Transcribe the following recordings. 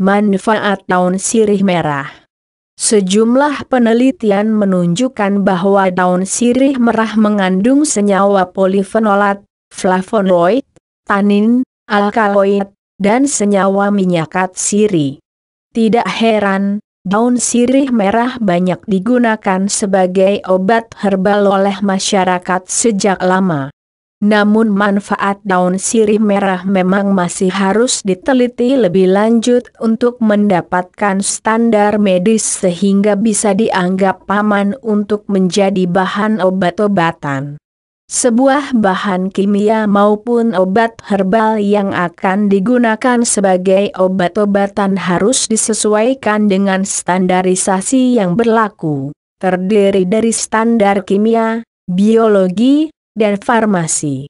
manfaat daun sirih merah. Sejumlah penelitian menunjukkan bahwa daun sirih merah mengandung senyawa polifenolat, flavonoid, tanin, alkaloid, dan senyawa minyakat siri. Tidak heran, daun sirih merah banyak digunakan sebagai obat herbal oleh masyarakat sejak lama. Namun manfaat daun sirih merah memang masih harus diteliti lebih lanjut untuk mendapatkan standar medis sehingga bisa dianggap aman untuk menjadi bahan obat-obatan sebuah bahan kimia maupun obat herbal yang akan digunakan sebagai obat-obatan harus disesuaikan dengan standarisasi yang berlaku, terdiri dari standar kimia, biologi, dan farmasi.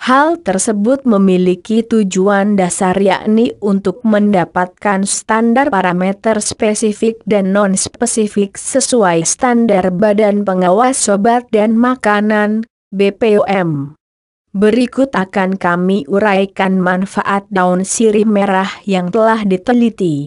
Hal tersebut memiliki tujuan dasar yakni untuk mendapatkan standar parameter spesifik dan non-spesifik sesuai standar Badan Pengawas Obat dan Makanan, BPOM. Berikut akan kami uraikan manfaat daun sirih merah yang telah diteliti.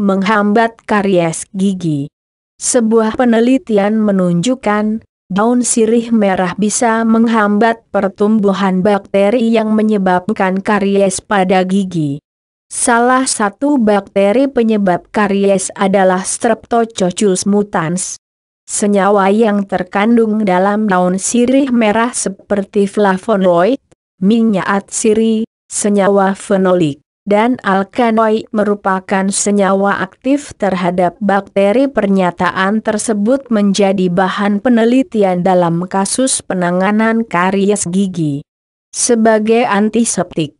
Menghambat karies gigi. Sebuah penelitian menunjukkan daun sirih merah bisa menghambat pertumbuhan bakteri yang menyebabkan karies pada gigi. Salah satu bakteri penyebab karies adalah Streptococcus mutans. Senyawa yang terkandung dalam daun sirih merah seperti flavonoid, minyak sirih, senyawa fenolik, dan alkanoid merupakan senyawa aktif terhadap bakteri pernyataan tersebut menjadi bahan penelitian dalam kasus penanganan karies gigi. Sebagai antiseptik,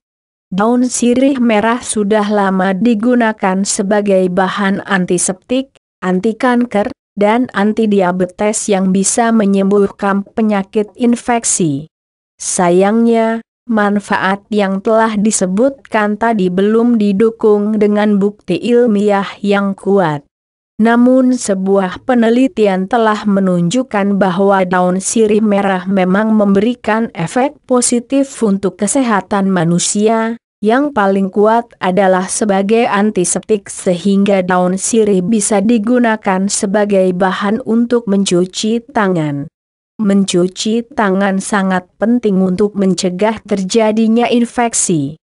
daun sirih merah sudah lama digunakan sebagai bahan antiseptik, anti kanker, dan anti diabetes yang bisa menyembuhkan penyakit infeksi. Sayangnya, Manfaat yang telah disebutkan tadi belum didukung dengan bukti ilmiah yang kuat. Namun sebuah penelitian telah menunjukkan bahwa daun sirih merah memang memberikan efek positif untuk kesehatan manusia, yang paling kuat adalah sebagai antiseptik sehingga daun sirih bisa digunakan sebagai bahan untuk mencuci tangan mencuci tangan sangat penting untuk mencegah terjadinya infeksi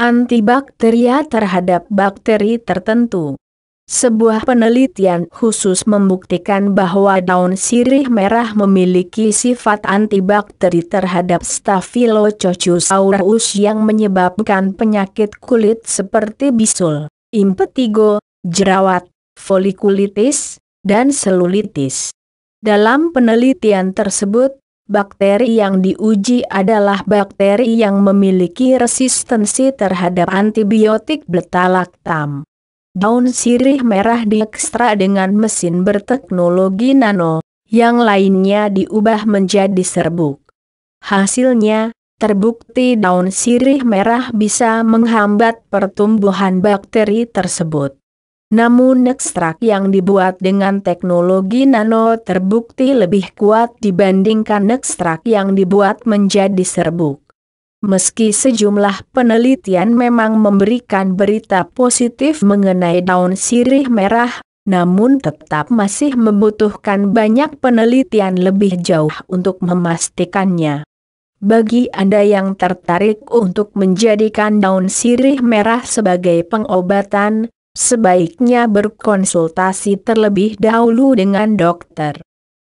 antibakteria terhadap bakteri tertentu. Sebuah penelitian khusus membuktikan bahwa daun sirih merah memiliki sifat antibakteri terhadap Staphylococcus aureus yang menyebabkan penyakit kulit seperti bisul, impetigo, jerawat, folikulitis, dan selulitis. Dalam penelitian tersebut, bakteri yang diuji adalah bakteri yang memiliki resistensi terhadap antibiotik beta-laktam. Daun sirih merah diekstrak dengan mesin berteknologi nano, yang lainnya diubah menjadi serbuk. Hasilnya, terbukti daun sirih merah bisa menghambat pertumbuhan bakteri tersebut. Namun ekstrak yang dibuat dengan teknologi nano terbukti lebih kuat dibandingkan ekstrak yang dibuat menjadi serbuk. Meski sejumlah penelitian memang memberikan berita positif mengenai daun sirih merah, namun tetap masih membutuhkan banyak penelitian lebih jauh untuk memastikannya. Bagi Anda yang tertarik untuk menjadikan daun sirih merah sebagai pengobatan, sebaiknya berkonsultasi terlebih dahulu dengan dokter.